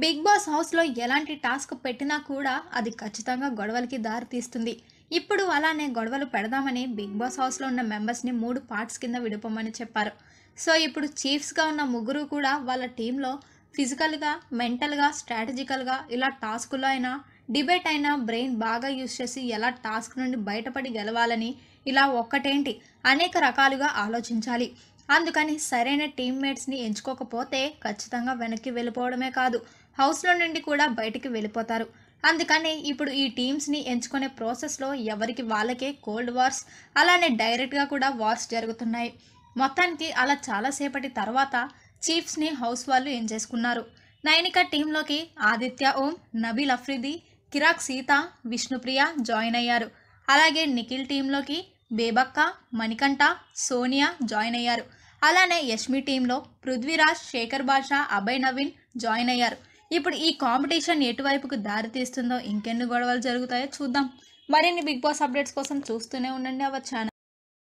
big boss హౌస్లో ఎలాంటి task పెట్టినా కూడా అది ఖచ్చితంగా గొడవలకి దారి తీస్తుంది ఇప్పుడు అలానే గొడవలు పెడదామని బిగ్ బాస్ హౌస్లో ఉన్న మెంబర్స్ని మూడు పార్ట్స్ కింద విడిపోమని చెప్పారు సో ఇప్పుడు చీఫ్స్గా ఉన్న ముగ్గురు కూడా వాళ్ళ టీంలో ఫిజికల్గా మెంటల్గా స్ట్రాటజికల్గా ఇలా టాస్కులో అయినా డిబేట్ అయినా బ్రెయిన్ బాగా యూస్ చేసి ఎలా టాస్క్ నుండి బయటపడి గెలవాలని ఇలా ఒక్కటేంటి అనేక రకాలుగా ఆలోచించాలి అందుకని సరైన టీమ్మేట్స్ని ఎంచుకోకపోతే ఖచ్చితంగా వెనక్కి వెళ్ళిపోవడమే కాదు హౌస్లో నుండి కూడా బయటికి వెళ్ళిపోతారు అందుకని ఇప్పుడు ఈ టీమ్స్ని ఎంచుకునే ప్రాసెస్లో ఎవరికి వాళ్ళకే కోల్డ్ వార్స్ అలానే డైరెక్ట్గా కూడా వార్స్ జరుగుతున్నాయి మొత్తానికి అలా చాలాసేపటి తర్వాత చీఫ్స్ని హౌస్ వాళ్ళు ఏం చేసుకున్నారు నైనిక టీంలోకి ఆదిత్య ఓం నబీల్ అఫ్రిది కిరాక్ సీత విష్ణుప్రియ జాయిన్ అయ్యారు అలాగే నిఖిల్ టీంలోకి బేబక్క మణికంఠ సోనియా జాయిన్ అయ్యారు అలానే యష్మి టీంలో పృథ్వీరాజ్ శేఖర్ బాషా అభయ్ నవీన్ జాయిన్ అయ్యారు ఇప్పుడు ఈ కాంపిటీషన్ ఎటువైపుకు దారితీస్తుందో ఇంకెన్ని గొడవలు జరుగుతాయో చూద్దాం మరిన్ని బిగ్ బాస్ అప్డేట్స్ కోసం చూస్తూనే ఉండండి అవర్ ఛానల్